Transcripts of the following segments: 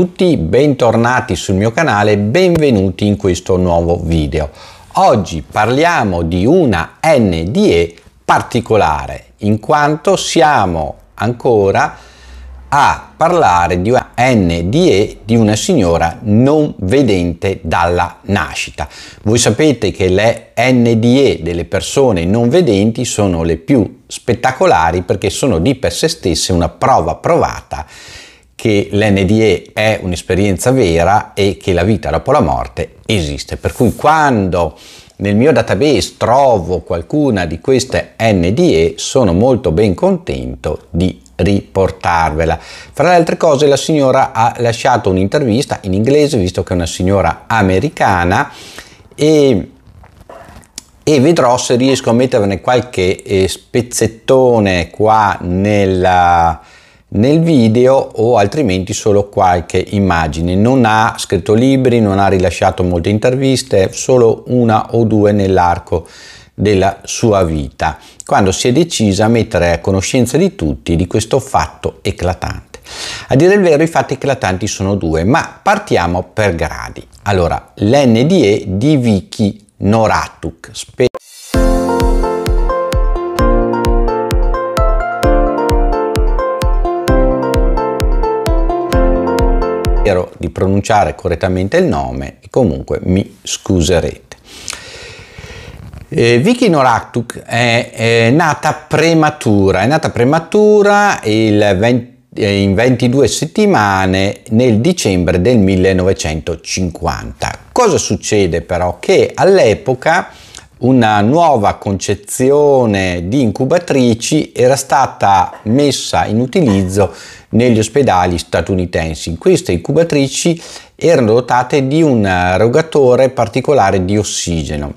tutti, bentornati sul mio canale, benvenuti in questo nuovo video. Oggi parliamo di una NDE particolare, in quanto siamo ancora a parlare di una NDE di una signora non vedente dalla nascita. Voi sapete che le NDE delle persone non vedenti sono le più spettacolari perché sono di per sé stesse una prova provata che l'NDE è un'esperienza vera e che la vita dopo la morte esiste. Per cui quando nel mio database trovo qualcuna di queste NDE, sono molto ben contento di riportarvela. Fra le altre cose la signora ha lasciato un'intervista in inglese, visto che è una signora americana, e, e vedrò se riesco a metterne qualche eh, spezzettone qua nella, nel video o altrimenti solo qualche immagine. Non ha scritto libri, non ha rilasciato molte interviste, solo una o due nell'arco della sua vita, quando si è decisa a mettere a conoscenza di tutti di questo fatto eclatante. A dire il vero i fatti eclatanti sono due, ma partiamo per gradi. Allora, l'NDE di Vicky Noratuk. Spe- di pronunciare correttamente il nome e comunque mi scuserete. Eh, Vicky Noraktuk è, è, nata prematura, è nata prematura 20, eh, in 22 settimane nel dicembre del 1950. Cosa succede però? Che all'epoca una nuova concezione di incubatrici era stata messa in utilizzo negli ospedali statunitensi. Queste incubatrici erano dotate di un erogatore particolare di ossigeno,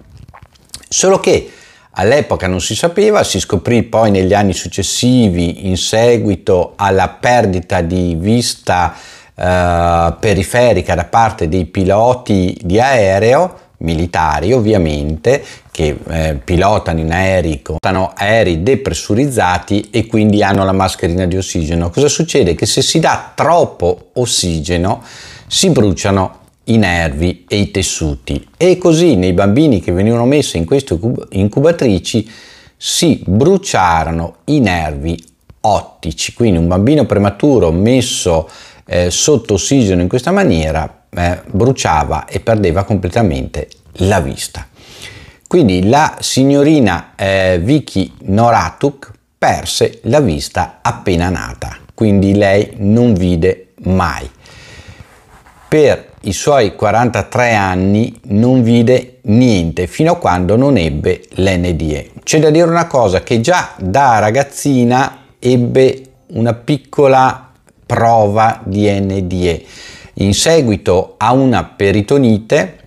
solo che all'epoca non si sapeva, si scoprì poi negli anni successivi in seguito alla perdita di vista eh, periferica da parte dei piloti di aereo militari ovviamente che eh, pilotano in aerei, pilotano aerei depressurizzati e quindi hanno la mascherina di ossigeno. Cosa succede? Che se si dà troppo ossigeno si bruciano i nervi e i tessuti e così nei bambini che venivano messi in queste incubatrici si bruciarono i nervi ottici, quindi un bambino prematuro messo eh, sotto ossigeno in questa maniera eh, bruciava e perdeva completamente la vista. Quindi la signorina eh, Vicky Noratuk perse la vista appena nata, quindi lei non vide mai. Per i suoi 43 anni non vide niente fino a quando non ebbe l'NDE. C'è da dire una cosa che già da ragazzina ebbe una piccola prova di NDE in seguito a una peritonite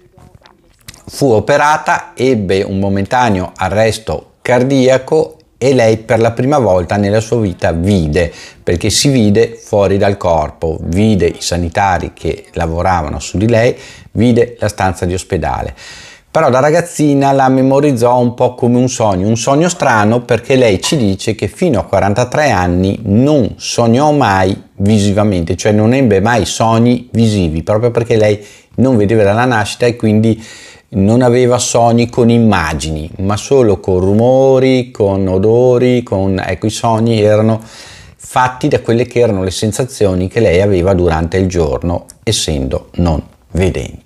fu operata, ebbe un momentaneo arresto cardiaco e lei per la prima volta nella sua vita vide, perché si vide fuori dal corpo, vide i sanitari che lavoravano su di lei, vide la stanza di ospedale. Però da ragazzina la memorizzò un po' come un sogno, un sogno strano perché lei ci dice che fino a 43 anni non sognò mai visivamente, cioè non ebbe mai sogni visivi, proprio perché lei non vedeva la nascita e quindi non aveva sogni con immagini, ma solo con rumori, con odori, con... ecco i sogni erano fatti da quelle che erano le sensazioni che lei aveva durante il giorno, essendo non vedente.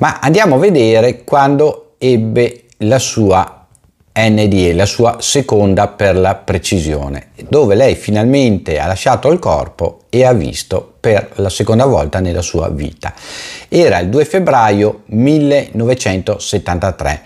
Ma andiamo a vedere quando ebbe la sua NDE, la sua seconda per la precisione, dove lei finalmente ha lasciato il corpo e ha visto per la seconda volta nella sua vita. Era il 2 febbraio 1973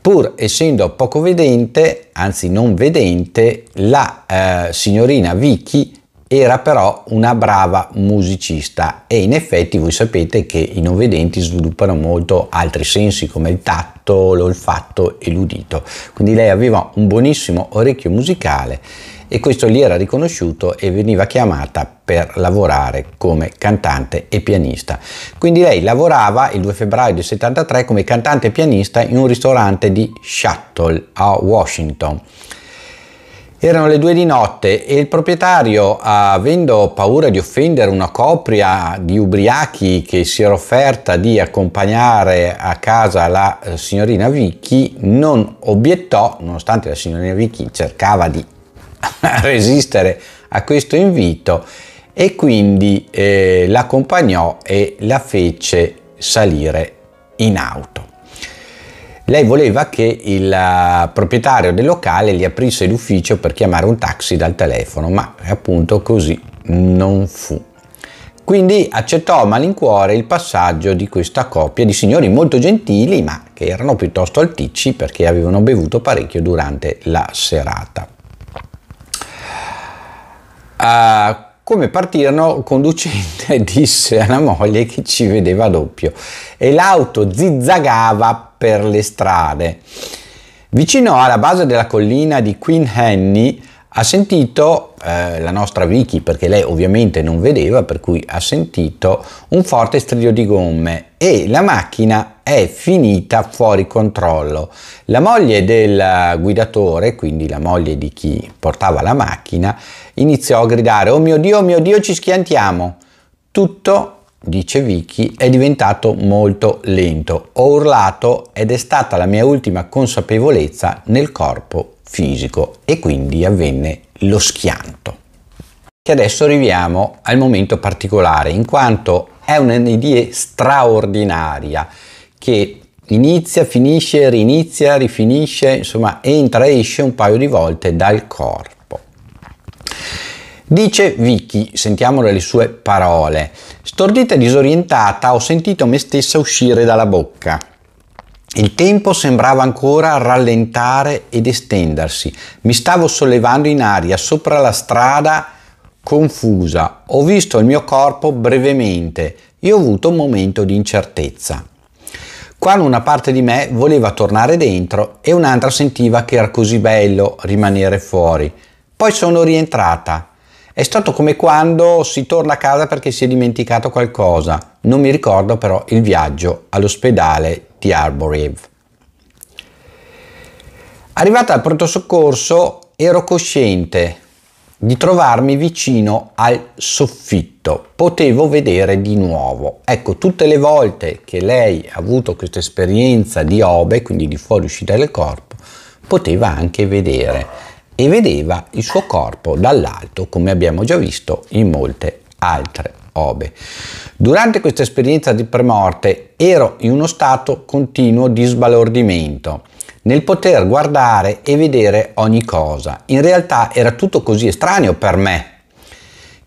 pur essendo poco vedente, anzi non vedente, la eh, signorina Vicky era però una brava musicista e in effetti voi sapete che i non vedenti sviluppano molto altri sensi come il tatto, l'olfatto e l'udito, quindi lei aveva un buonissimo orecchio musicale e questo gli era riconosciuto e veniva chiamata per lavorare come cantante e pianista. Quindi lei lavorava il 2 febbraio del 73 come cantante e pianista in un ristorante di Shuttle a Washington erano le due di notte e il proprietario, avendo paura di offendere una coppia di ubriachi che si era offerta di accompagnare a casa la eh, signorina Vicky, non obiettò, nonostante la signorina Vicky cercava di resistere a questo invito, e quindi eh, l'accompagnò e la fece salire in auto. Lei voleva che il eh, proprietario del locale gli aprisse l'ufficio per chiamare un taxi dal telefono, ma appunto così non fu. Quindi accettò a malincuore il passaggio di questa coppia di signori molto gentili, ma che erano piuttosto alticci perché avevano bevuto parecchio durante la serata. Uh, come partirono, il conducente disse alla moglie che ci vedeva doppio e l'auto zizzagava per le strade. Vicino alla base della collina di Queen Henny ha sentito eh, la nostra Vicky, perché lei ovviamente non vedeva, per cui ha sentito un forte strillo di gomme e la macchina è finita fuori controllo. La moglie del guidatore, quindi la moglie di chi portava la macchina, iniziò a gridare: Oh mio Dio, oh mio Dio, ci schiantiamo! Tutto dice Vicky, è diventato molto lento. Ho urlato ed è stata la mia ultima consapevolezza nel corpo fisico e quindi avvenne lo schianto. Che adesso arriviamo al momento particolare, in quanto è un'NDE straordinaria che inizia, finisce, rinizia, rifinisce, insomma entra e esce un paio di volte dal corpo. Dice Vicky, sentiamo le sue parole, stordita e disorientata ho sentito me stessa uscire dalla bocca. Il tempo sembrava ancora rallentare ed estendersi. Mi stavo sollevando in aria sopra la strada confusa. Ho visto il mio corpo brevemente e ho avuto un momento di incertezza. Quando una parte di me voleva tornare dentro e un'altra sentiva che era così bello rimanere fuori. Poi sono rientrata è stato come quando si torna a casa perché si è dimenticato qualcosa. Non mi ricordo però il viaggio all'ospedale di Arborave. Arrivata al pronto soccorso ero cosciente di trovarmi vicino al soffitto, potevo vedere di nuovo. Ecco, tutte le volte che lei ha avuto questa esperienza di obe, quindi di fuoriuscita del corpo, poteva anche vedere e vedeva il suo corpo dall'alto, come abbiamo già visto in molte altre ove. Durante questa esperienza di premorte ero in uno stato continuo di sbalordimento nel poter guardare e vedere ogni cosa. In realtà era tutto così estraneo per me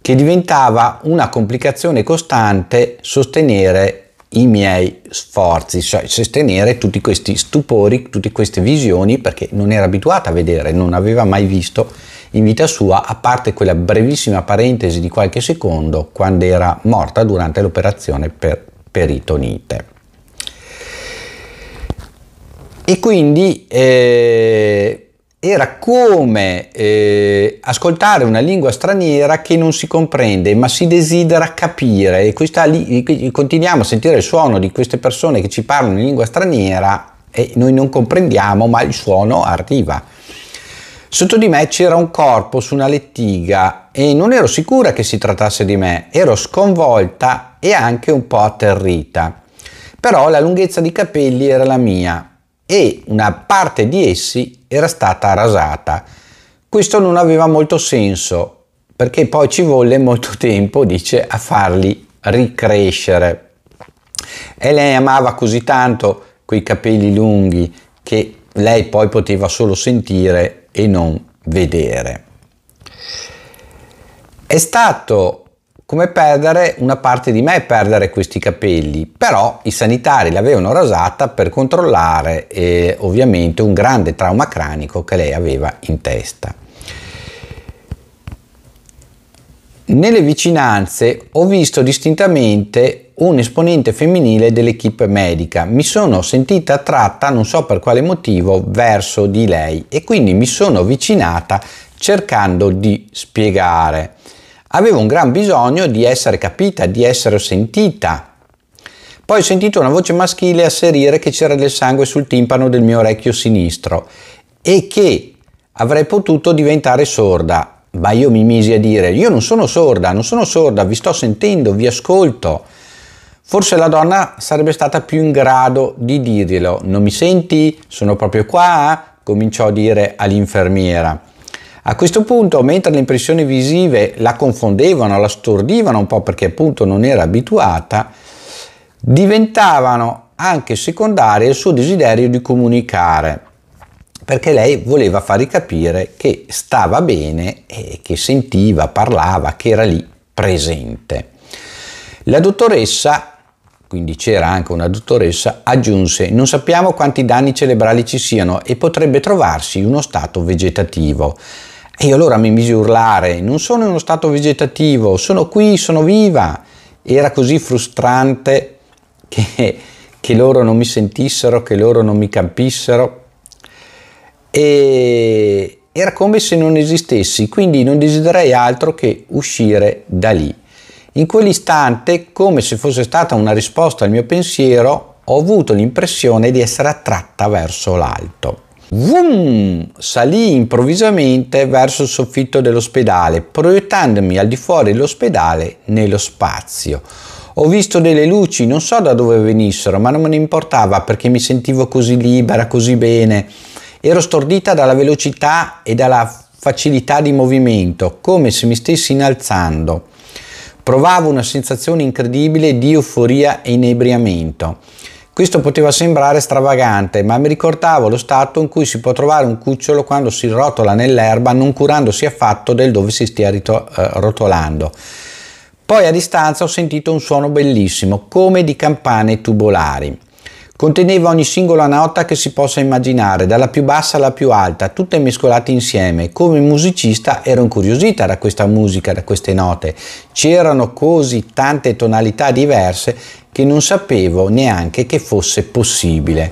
che diventava una complicazione costante sostenere i miei sforzi, cioè sostenere tutti questi stupori, tutte queste visioni, perché non era abituata a vedere, non aveva mai visto in vita sua, a parte quella brevissima parentesi di qualche secondo quando era morta durante l'operazione per peritonite. E quindi eh, era come eh, ascoltare una lingua straniera che non si comprende ma si desidera capire e questa, continuiamo a sentire il suono di queste persone che ci parlano in lingua straniera e noi non comprendiamo ma il suono arriva. Sotto di me c'era un corpo su una lettiga e non ero sicura che si trattasse di me, ero sconvolta e anche un po' atterrita. Però la lunghezza di capelli era la mia, e una parte di essi era stata rasata. Questo non aveva molto senso perché poi ci volle molto tempo, dice, a farli ricrescere. E lei amava così tanto quei capelli lunghi che lei poi poteva solo sentire e non vedere. È stato come perdere una parte di me, perdere questi capelli, però i sanitari l'avevano rasata per controllare eh, ovviamente un grande trauma cranico che lei aveva in testa. Nelle vicinanze ho visto distintamente un esponente femminile dell'equipe medica. Mi sono sentita attratta, non so per quale motivo, verso di lei e quindi mi sono avvicinata cercando di spiegare avevo un gran bisogno di essere capita, di essere sentita. Poi ho sentito una voce maschile asserire che c'era del sangue sul timpano del mio orecchio sinistro e che avrei potuto diventare sorda. Ma io mi misi a dire, io non sono sorda, non sono sorda, vi sto sentendo, vi ascolto. Forse la donna sarebbe stata più in grado di dirglielo, non mi senti, sono proprio qua, cominciò a dire all'infermiera. A questo punto, mentre le impressioni visive la confondevano, la stordivano un po' perché appunto non era abituata, diventavano anche secondarie il suo desiderio di comunicare, perché lei voleva fargli capire che stava bene e che sentiva, parlava, che era lì presente. La dottoressa quindi c'era anche una dottoressa, aggiunse non sappiamo quanti danni cerebrali ci siano e potrebbe trovarsi in uno stato vegetativo. E io allora mi misi a urlare, non sono in uno stato vegetativo, sono qui, sono viva. Era così frustrante che, che loro non mi sentissero, che loro non mi capissero. E era come se non esistessi, quindi non desiderei altro che uscire da lì. In quell'istante, come se fosse stata una risposta al mio pensiero, ho avuto l'impressione di essere attratta verso l'alto. Vum! Salì improvvisamente verso il soffitto dell'ospedale, proiettandomi al di fuori dell'ospedale nello spazio. Ho visto delle luci, non so da dove venissero, ma non me ne importava perché mi sentivo così libera, così bene. Ero stordita dalla velocità e dalla facilità di movimento, come se mi stessi innalzando. Provavo una sensazione incredibile di euforia e inebriamento. Questo poteva sembrare stravagante, ma mi ricordavo lo stato in cui si può trovare un cucciolo quando si rotola nell'erba non curandosi affatto del dove si stia rito- eh, rotolando. Poi a distanza ho sentito un suono bellissimo, come di campane tubolari. Conteneva ogni singola nota che si possa immaginare, dalla più bassa alla più alta, tutte mescolate insieme. Come musicista ero incuriosita da questa musica, da queste note. C'erano così tante tonalità diverse che non sapevo neanche che fosse possibile.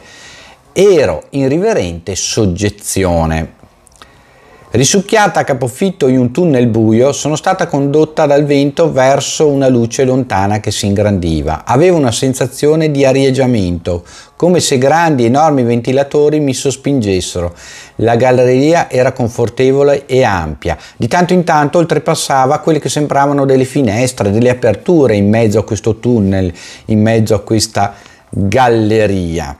Ero in riverente soggezione. Risucchiata a capofitto in un tunnel buio, sono stata condotta dal vento verso una luce lontana che si ingrandiva. Avevo una sensazione di arieggiamento, come se grandi, enormi ventilatori mi sospingessero. La galleria era confortevole e ampia. Di tanto in tanto oltrepassava quelle che sembravano delle finestre, delle aperture in mezzo a questo tunnel, in mezzo a questa galleria.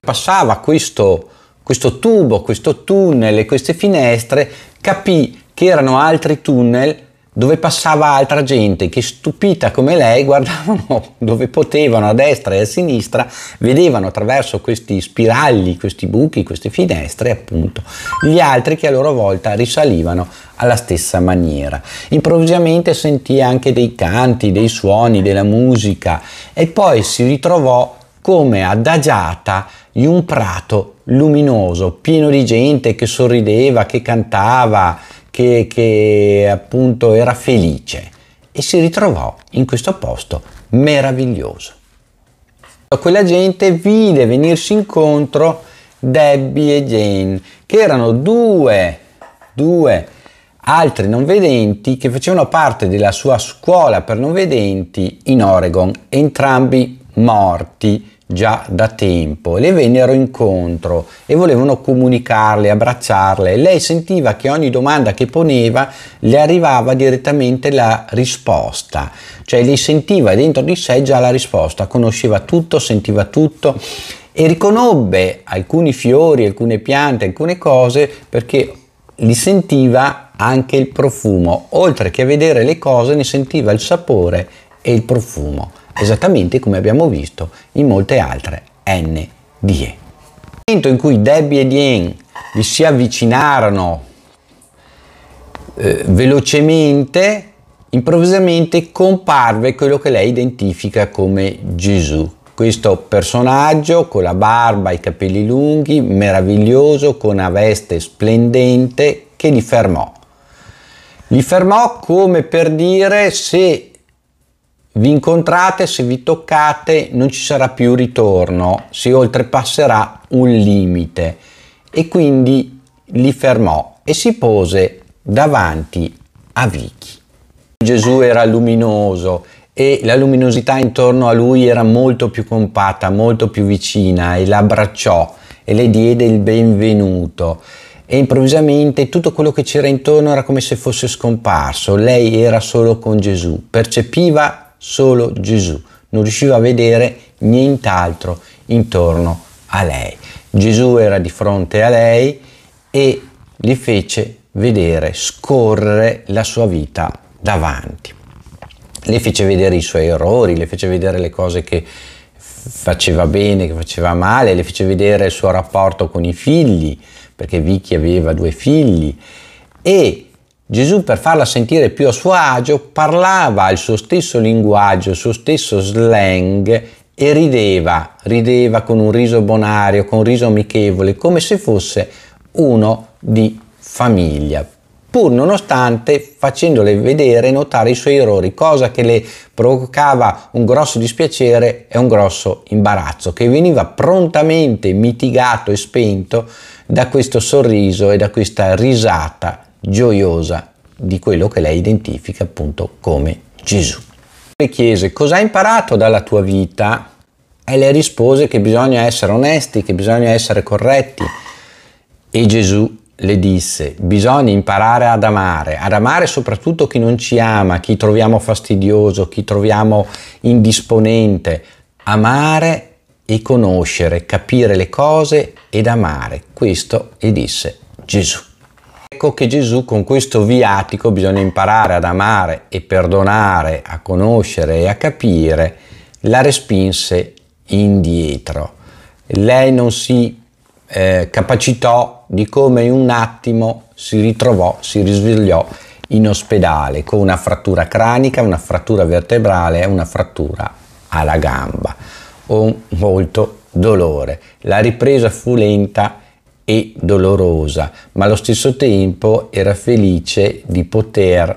Passava questo questo tubo, questo tunnel e queste finestre, capì che erano altri tunnel dove passava altra gente che stupita come lei guardavano dove potevano a destra e a sinistra, vedevano attraverso questi spiragli, questi buchi, queste finestre appunto gli altri che a loro volta risalivano alla stessa maniera. Improvvisamente sentì anche dei canti, dei suoni, della musica e poi si ritrovò come adagiata in un prato luminoso, pieno di gente che sorrideva, che cantava, che, che appunto era felice e si ritrovò in questo posto meraviglioso. Quella gente vide venirsi incontro Debbie e Jane, che erano due, due altri non vedenti che facevano parte della sua scuola per non vedenti in Oregon, entrambi morti già da tempo, le vennero incontro e volevano comunicarle, abbracciarle. Lei sentiva che ogni domanda che poneva le arrivava direttamente la risposta, cioè le sentiva dentro di sé già la risposta, conosceva tutto, sentiva tutto e riconobbe alcuni fiori, alcune piante, alcune cose perché li sentiva anche il profumo, oltre che a vedere le cose ne sentiva il sapore e il profumo esattamente come abbiamo visto in molte altre NDE. Nel momento in cui Debbie e Dien gli si avvicinarono eh, velocemente, improvvisamente comparve quello che lei identifica come Gesù. Questo personaggio con la barba e i capelli lunghi, meraviglioso, con una veste splendente, che li fermò. Li fermò come per dire se vi incontrate, se vi toccate non ci sarà più ritorno, si oltrepasserà un limite e quindi li fermò e si pose davanti a Vichi. Gesù era luminoso e la luminosità intorno a lui era molto più compatta, molto più vicina e l'abbracciò e le diede il benvenuto e improvvisamente tutto quello che c'era intorno era come se fosse scomparso, lei era solo con Gesù, percepiva solo Gesù, non riusciva a vedere nient'altro intorno a lei. Gesù era di fronte a lei e gli fece vedere scorrere la sua vita davanti. Le fece vedere i suoi errori, le fece vedere le cose che faceva bene, che faceva male, le fece vedere il suo rapporto con i figli, perché Vicky aveva due figli e Gesù per farla sentire più a suo agio parlava il suo stesso linguaggio, il suo stesso slang e rideva, rideva con un riso bonario, con un riso amichevole, come se fosse uno di famiglia, pur nonostante facendole vedere e notare i suoi errori, cosa che le provocava un grosso dispiacere e un grosso imbarazzo, che veniva prontamente mitigato e spento da questo sorriso e da questa risata gioiosa di quello che lei identifica appunto come Gesù. Le chiese cosa hai imparato dalla tua vita e lei rispose che bisogna essere onesti, che bisogna essere corretti e Gesù le disse bisogna imparare ad amare, ad amare soprattutto chi non ci ama, chi troviamo fastidioso, chi troviamo indisponente, amare e conoscere, capire le cose ed amare. Questo le disse Gesù. Ecco che Gesù con questo viatico bisogna imparare ad amare e perdonare, a conoscere e a capire, la respinse indietro. Lei non si eh, capacitò di come in un attimo si ritrovò, si risvegliò in ospedale con una frattura cranica, una frattura vertebrale e una frattura alla gamba. Un molto dolore. La ripresa fu lenta e dolorosa, ma allo stesso tempo era felice di poter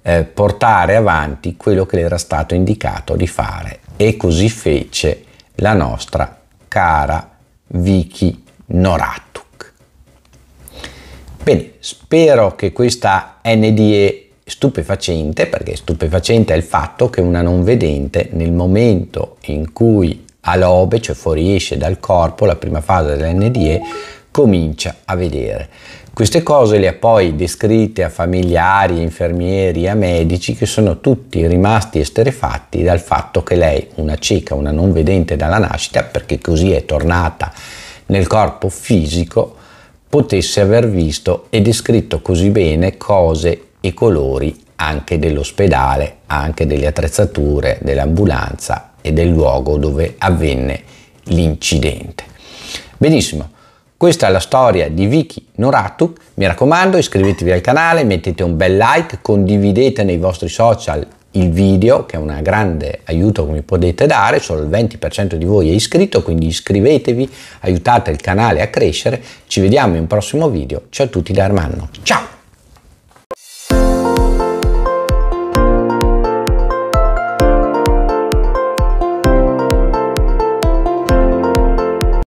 eh, portare avanti quello che le era stato indicato di fare. E così fece la nostra cara Vicky Noratuk. Bene, spero che questa NDE stupefacente, perché stupefacente è il fatto che una non vedente nel momento in cui alobe, cioè fuoriesce dal corpo, la prima fase dell'NDE, comincia a vedere. Queste cose le ha poi descritte a familiari, infermieri, a medici che sono tutti rimasti esterefatti dal fatto che lei, una cieca, una non vedente dalla nascita, perché così è tornata nel corpo fisico, potesse aver visto e descritto così bene cose e colori anche dell'ospedale, anche delle attrezzature, dell'ambulanza e del luogo dove avvenne l'incidente. Benissimo, questa è la storia di Vicky Noratuk, mi raccomando iscrivetevi al canale, mettete un bel like, condividete nei vostri social il video che è un grande aiuto che mi potete dare, solo il 20% di voi è iscritto, quindi iscrivetevi, aiutate il canale a crescere, ci vediamo in un prossimo video, ciao a tutti da Armando, ciao!